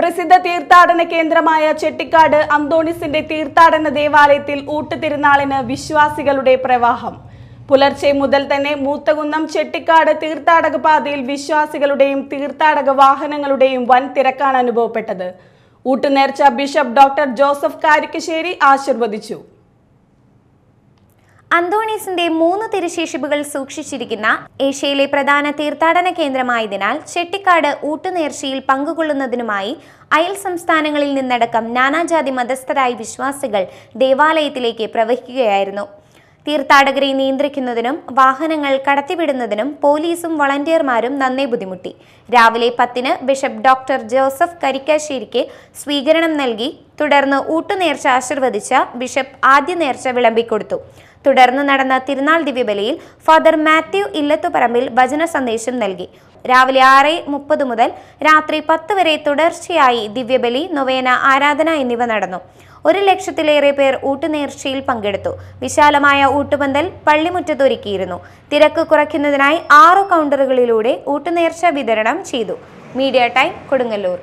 പ്രസിദ്ധ തീർത്ഥാടന കേന്ദ്രമായ ചെട്ടിക്കാട് അന്തോണിസിന്റെ തീർത്ഥാടന ദേവാലയത്തിൽ ഊട്ടുതിരുന്നാളിന് വിശ്വാസികളുടെ പ്രവാഹം പുലർച്ചെ മുതൽ തന്നെ മൂത്തകുന്നം ചെട്ടിക്കാട് തീർത്ഥാടക പാതയിൽ വിശ്വാസികളുടെയും തീർത്ഥാടക വാഹനങ്ങളുടെയും വൻ തിരക്കാണ് അനുഭവപ്പെട്ടത് ഊട്ടുനേർച്ച ബിഷപ്പ് ഡോക്ടർ ജോസഫ് കാരിക്കശ്ശേരി ആശീർവദിച്ചു അന്തോണീസിന്റെ മൂന്ന് തിരുശേഷിപ്പുകൾ സൂക്ഷിച്ചിരിക്കുന്ന ഏഷ്യയിലെ പ്രധാന തീർത്ഥാടന കേന്ദ്രമായതിനാൽ ചെട്ടിക്കാട് ഊട്ടുനേർച്ചയിൽ പങ്കുകൊള്ളുന്നതിനുമായി അയൽ സംസ്ഥാനങ്ങളിൽ നിന്നടക്കം നാനാജാതി മതസ്ഥരായ വിശ്വാസികൾ ദേവാലയത്തിലേക്ക് പ്രവഹിക്കുകയായിരുന്നു തീർത്ഥാടകരെ നിയന്ത്രിക്കുന്നതിനും വാഹനങ്ങൾ കടത്തിവിടുന്നതിനും പോലീസും വളണ്ടിയർമാരും നന്നേ ബുദ്ധിമുട്ടി രാവിലെ പത്തിന് ബിഷപ്പ് ഡോക്ടർ ജോസഫ് കരിക്കാശ്ശേരിക്ക് സ്വീകരണം നൽകി തുടർന്ന് ഊട്ടുനേർച്ച ആശീർവദിച്ച ബിഷപ്പ് ആദ്യ നേർച്ച വിളമ്പിക്കൊടുത്തു തുടർന്ന് നടന്ന തിരുനാൾ ദിവ്യബലിയിൽ ഫാദർ മാത്യു ഇല്ലത്തുപറമ്പിൽ വചന സന്ദേശം നൽകി രാവിലെ ആറ് മുപ്പത് മുതൽ രാത്രി പത്ത് വരെ തുടർച്ചയായി ദിവ്യബലി നൊവേന ആരാധന എന്നിവ നടന്നു ഒരു ലക്ഷത്തിലേറെ പേർ ഊട്ടുനേർച്ചയിൽ പങ്കെടുത്തു വിശാലമായ ഊട്ടുപന്തൽ പള്ളിമുറ്റത്തൊരുക്കിയിരുന്നു തിരക്ക് കുറയ്ക്കുന്നതിനായി ആറു കൗണ്ടറുകളിലൂടെ ഊട്ടുനേർച്ച വിതരണം ചെയ്തു മീഡിയ ടൈം കൊടുങ്ങല്ലൂർ